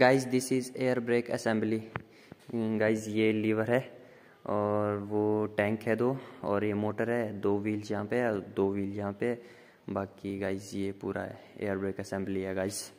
guys this is air brake assembly guys ये lever है और वो टैंक है दो और ये मोटर है दो व्हील यहाँ पे है दो व्हील यहाँ पे बाकी गाइस ये पूरा एयर ब्रेक असम्बली है गाइज